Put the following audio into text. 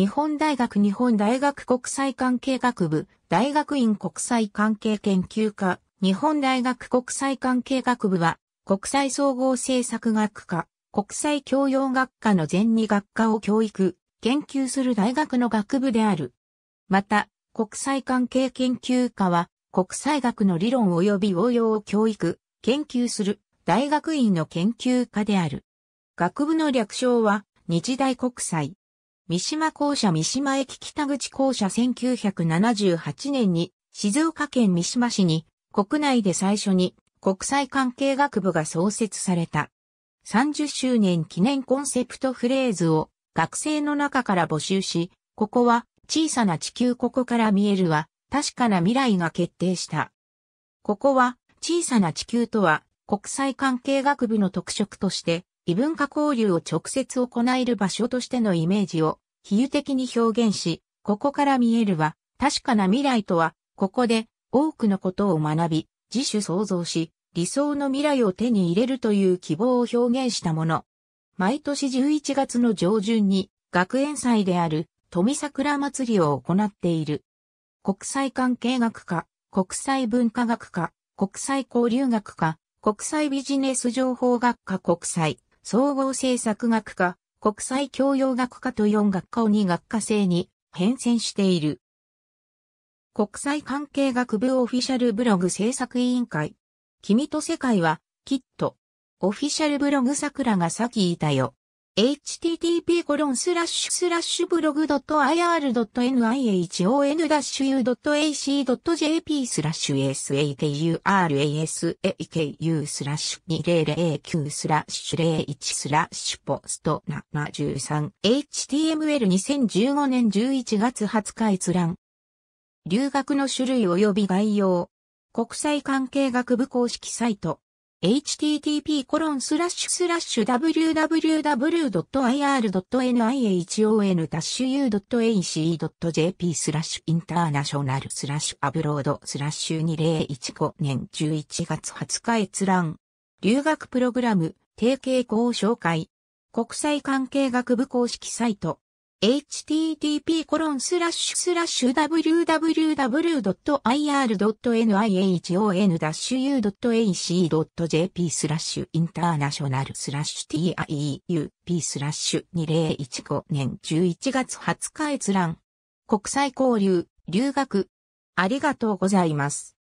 日本大学日本大学国際関係学部、大学院国際関係研究科、日本大学国際関係学部は、国際総合政策学科、国際教養学科の全2学科を教育、研究する大学の学部である。また、国際関係研究科は、国際学の理論及び応用を教育、研究する大学院の研究科である。学部の略称は、日大国際。三島校舎三島駅北口校舎1978年に静岡県三島市に国内で最初に国際関係学部が創設された。30周年記念コンセプトフレーズを学生の中から募集し、ここは小さな地球ここから見えるは確かな未来が決定した。ここは小さな地球とは国際関係学部の特色として異文化交流を直接行える場所としてのイメージを比喩的に表現し、ここから見えるは、確かな未来とは、ここで多くのことを学び、自主創造し、理想の未来を手に入れるという希望を表現したもの。毎年11月の上旬に学園祭である富桜祭りを行っている。国際関係学科、国際文化学科、国際交流学科、国際ビジネス情報学科国際、総合政策学科、国際教養学科と4学科を2学科制に変遷している。国際関係学部オフィシャルブログ制作委員会。君と世界は、きっと、オフィシャルブログ桜が咲きいたよ。http コロンスラッシュスラッシュブログ .ir.nihon-u.ac.jp スラッシュ sakurasaku スラッシュ2009スラッシュ01スラッシュポスト 73html2015 年11月20日閲覧留学の種類及び概要国際関係学部公式サイト http://www.ir.nihon.ac.jp スラッシュインターナショナルスラッシュアブロードスラッシュ2015年11月20日閲覧。留学プログラム、提携校紹介。国際関係学部公式サイト。http://www.ir.nih.on-u.ac.jp スラッシュインターナショナルスラッシュ tieup スラッシュ2015年11月20日閲覧。国際交流、留学。ありがとうございます。